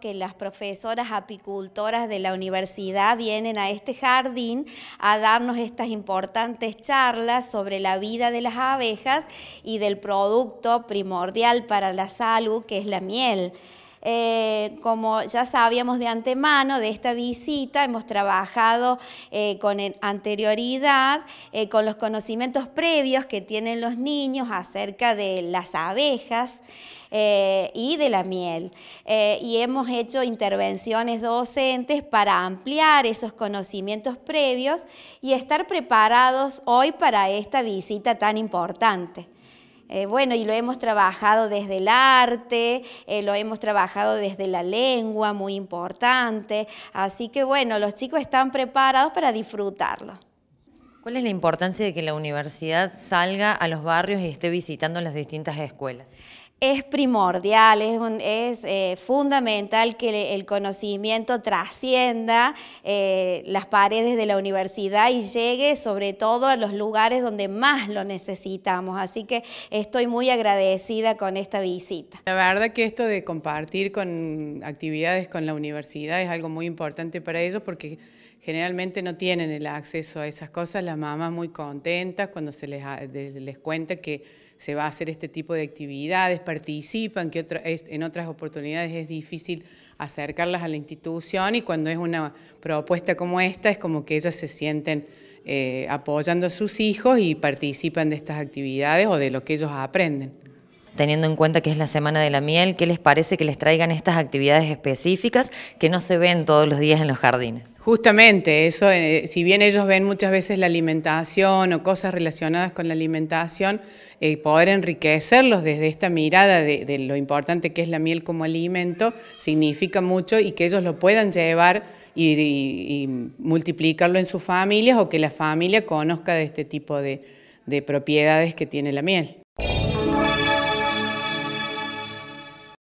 que las profesoras apicultoras de la universidad vienen a este jardín a darnos estas importantes charlas sobre la vida de las abejas y del producto primordial para la salud que es la miel. Eh, como ya sabíamos de antemano de esta visita, hemos trabajado eh, con anterioridad, eh, con los conocimientos previos que tienen los niños acerca de las abejas. Eh, y de la miel. Eh, y hemos hecho intervenciones docentes para ampliar esos conocimientos previos y estar preparados hoy para esta visita tan importante. Eh, bueno, y lo hemos trabajado desde el arte, lo hemos trabajado desde la lengua, muy importante. Así que bueno, los chicos están preparados para disfrutarlo. ¿Cuál es la importancia de que la universidad salga a los barrios y esté visitando las distintas escuelas? es primordial, es, eh, fundamental que el conocimiento trascienda eh, las paredes de la universidad y llegue sobre todo a los lugares donde más lo necesitamos. Así que estoy muy agradecida con esta visita. La verdad que esto de compartir con actividades con la universidad es algo muy importante para ellos porque generalmente no tienen el acceso a esas cosas, las mamás muy contentas cuando se les, les cuenta que se va a hacer este tipo de actividades, participan, que en otras oportunidades es difícil acercarlas a la institución y cuando es una propuesta como esta es como que ellas se sienten eh, apoyando a sus hijos y participan de estas actividades o de lo que ellos aprenden teniendo en cuenta que es la Semana de la Miel, ¿qué les parece que les traigan estas actividades específicas que no se ven todos los días en los jardines? Justamente, eso, eh, si bien ellos ven muchas veces la alimentación o cosas relacionadas con la alimentación, eh, poder enriquecerlos desde esta mirada de, lo importante que es la miel como alimento significa mucho y que ellos lo puedan llevar y, multiplicarlo en sus familias o que la familia conozca de este tipo de propiedades que tiene la miel.